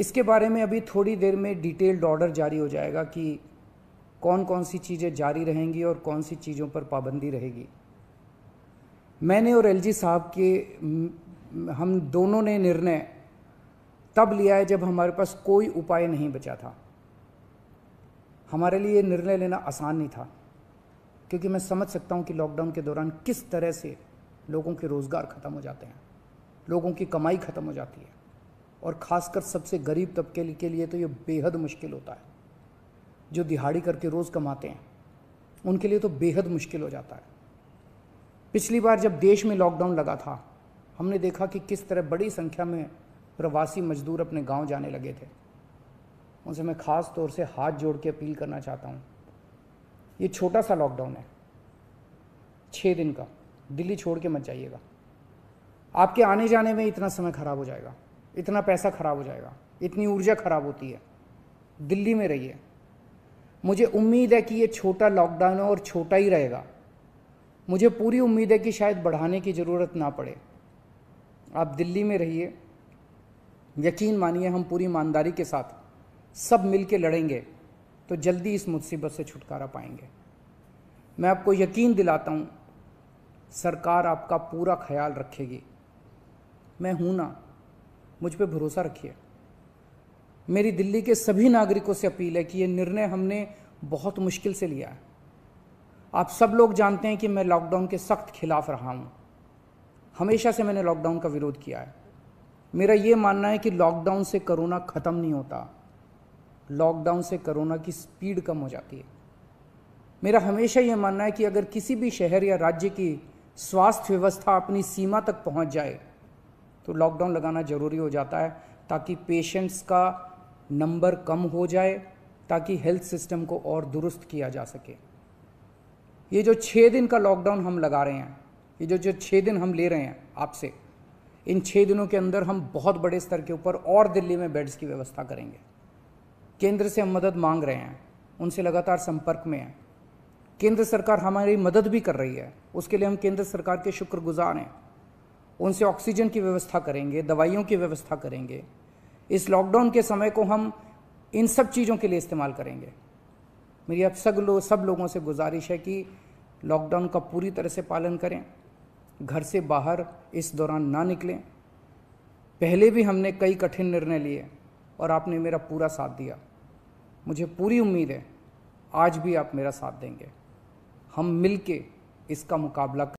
इसके बारे में अभी थोड़ी देर में डिटेल्ड ऑर्डर जारी हो जाएगा कि कौन कौन सी चीज़ें जारी रहेंगी और कौन सी चीज़ों पर पाबंदी रहेगी मैंने और एलजी साहब के हम दोनों ने निर्णय तब लिया है जब हमारे पास कोई उपाय नहीं बचा था हमारे लिए निर्णय लेना आसान नहीं था क्योंकि मैं समझ सकता हूँ कि लॉकडाउन के दौरान किस तरह से लोगों के रोज़गार ख़त्म हो जाते हैं लोगों की कमाई ख़त्म हो जाती है और ख़ासकर सबसे गरीब तबके के लिए तो ये बेहद मुश्किल होता है जो दिहाड़ी करके रोज़ कमाते हैं उनके लिए तो बेहद मुश्किल हो जाता है पिछली बार जब देश में लॉकडाउन लगा था हमने देखा कि किस तरह बड़ी संख्या में प्रवासी मजदूर अपने गांव जाने लगे थे उनसे मैं ख़ास तौर से हाथ जोड़ के अपील करना चाहता हूँ ये छोटा सा लॉकडाउन है छः दिन का दिल्ली छोड़ के मत जाइएगा आपके आने जाने में इतना समय ख़राब हो जाएगा इतना पैसा खराब हो जाएगा इतनी ऊर्जा खराब होती है दिल्ली में रहिए मुझे उम्मीद है कि ये छोटा लॉकडाउन है और छोटा ही रहेगा मुझे पूरी उम्मीद है कि शायद बढ़ाने की ज़रूरत ना पड़े आप दिल्ली में रहिए यकीन मानिए हम पूरी ईमानदारी के साथ सब मिल के लड़ेंगे तो जल्दी इस मुसीबत से छुटकारा पाएंगे मैं आपको यकीन दिलाता हूँ सरकार आपका पूरा ख्याल रखेगी मैं हूँ ना मुझ पर भरोसा रखिए मेरी दिल्ली के सभी नागरिकों से अपील है कि ये निर्णय हमने बहुत मुश्किल से लिया है आप सब लोग जानते हैं कि मैं लॉकडाउन के सख्त खिलाफ रहा हूँ हमेशा से मैंने लॉकडाउन का विरोध किया है मेरा ये मानना है कि लॉकडाउन से कोरोना ख़त्म नहीं होता लॉकडाउन से कोरोना की स्पीड कम हो जाती है मेरा हमेशा यह मानना है कि अगर किसी भी शहर या राज्य की स्वास्थ्य व्यवस्था अपनी सीमा तक पहुंच जाए तो लॉकडाउन लगाना ज़रूरी हो जाता है ताकि पेशेंट्स का नंबर कम हो जाए ताकि हेल्थ सिस्टम को और दुरुस्त किया जा सके ये जो छः दिन का लॉकडाउन हम लगा रहे हैं ये जो जो छः दिन हम ले रहे हैं आपसे इन छः दिनों के अंदर हम बहुत बड़े स्तर के ऊपर और दिल्ली में बेड्स की व्यवस्था करेंगे केंद्र से हम मदद मांग रहे हैं उनसे लगातार संपर्क में हैं केंद्र सरकार हमारी मदद भी कर रही है उसके लिए हम केंद्र सरकार के शुक्रगुजार हैं उनसे ऑक्सीजन की व्यवस्था करेंगे दवाइयों की व्यवस्था करेंगे इस लॉकडाउन के समय को हम इन सब चीज़ों के लिए इस्तेमाल करेंगे मेरी आप सब लोग सब लोगों से गुजारिश है कि लॉकडाउन का पूरी तरह से पालन करें घर से बाहर इस दौरान ना निकलें पहले भी हमने कई कठिन निर्णय लिए और आपने मेरा पूरा साथ दिया मुझे पूरी उम्मीद है आज भी आप मेरा साथ देंगे हम मिलके इसका मुकाबला